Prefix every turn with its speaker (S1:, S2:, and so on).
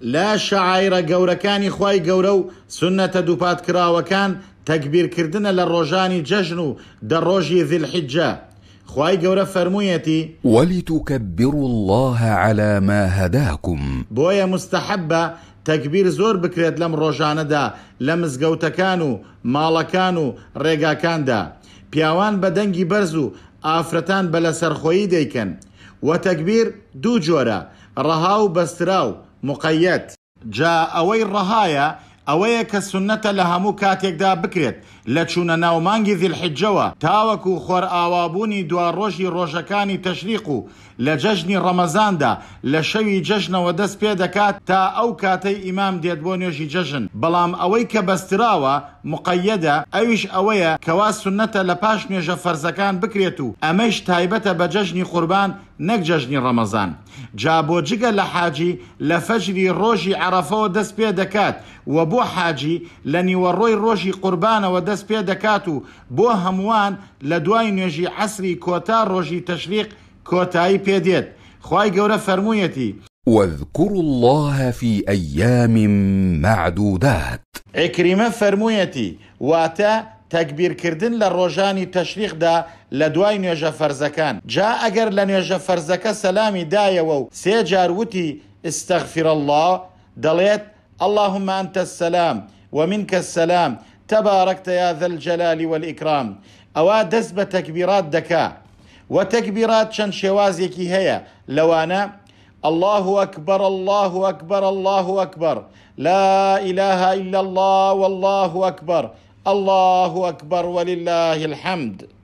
S1: لا شعایرە گەورەکانی خی گەورە و سنەتە دووپاتکراوەکان تەکبیرکردنە لە ڕۆژانی جەژن و دەڕۆژی زیلحیجە. خی گەورە فەرموویەتی وەلی توکە بیر الله علەمە هەداکم بۆیە مستحبە تەکبیر زۆر بکرێت لەم ڕۆژانەدا لە مزگەوتەکان و ماڵەکان و ڕێگاکاندا پیاوان بە دەنگی بەرز و ئافرەتان بە لەسەرخۆیی دەیکەن وە تەکبیر دوو جۆرە ڕەها و بەسترا و مقەت جا ئەوەی ڕەهایە ئەوەیە کە سنەتە لە هەموو کاتێکدا بکرێت لە چوونە ناومانگی زیلحجەوە تاوەکو خۆر ئاوابوونی دواڕۆژی ڕۆژەکانی تەشریق و لە جەژنی ڕەمەزاندا لە شەوی جەژنەوە دەست پێ دەکات تا ئەو کاتەی ئیمام دێت بۆ نوێژی جەژن بەڵام ئەوەی کە بەستراوە مقەدە ئەویش ئەوەیە کەوا سنەتە لە پاش نوێژە فەرزەکان بکرێت و ئەمەش تایبەتە بە جەژنی قوربان نەک جەژنی ڕەمەزان جا بۆ جگە لە حاجی لە فەجری ڕۆژی عرفەوە دەست پێ دەکات و بۆ حاجی لە نیوەڕۆی ڕۆژی قوربانەوە دەست پێ دەکات و بۆ هەمووان لە دوای نوێژی عسری کۆتا ڕۆژی تەشریق کۆتایی پێدێت خی گەورە فەرموویەتی الله في أيام معدودات ئەکریمە فرمويتي واتا تەکبیرکردن لە ڕۆژانی تەشریقدا لە دوای نوێژە فەرزەکان جا ئەگەر لە نوێژە فەرزەکە سەلامی دایەوە و سێ جاروتی استەغفر الله دەڵێت اللهم أنت السلام ومنك السلام تباركت يا ذا الجلال والإكرام أوا دەست تكبيرات دكا وتكبيرات شن تەکبیرات هي شێوازێکی هەیە الله أكبر الله أكبر الله أكبر لا إله إلا الله والله أكبر الله اكبر ولله الحمد